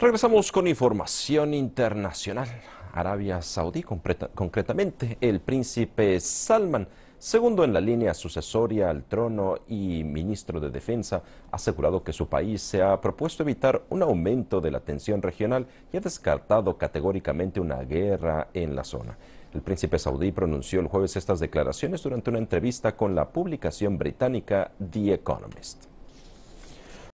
Regresamos con información internacional. Arabia Saudí, concretamente el príncipe Salman, segundo en la línea sucesoria al trono y ministro de Defensa, ha asegurado que su país se ha propuesto evitar un aumento de la tensión regional y ha descartado categóricamente una guerra en la zona. El príncipe saudí pronunció el jueves estas declaraciones durante una entrevista con la publicación británica The Economist.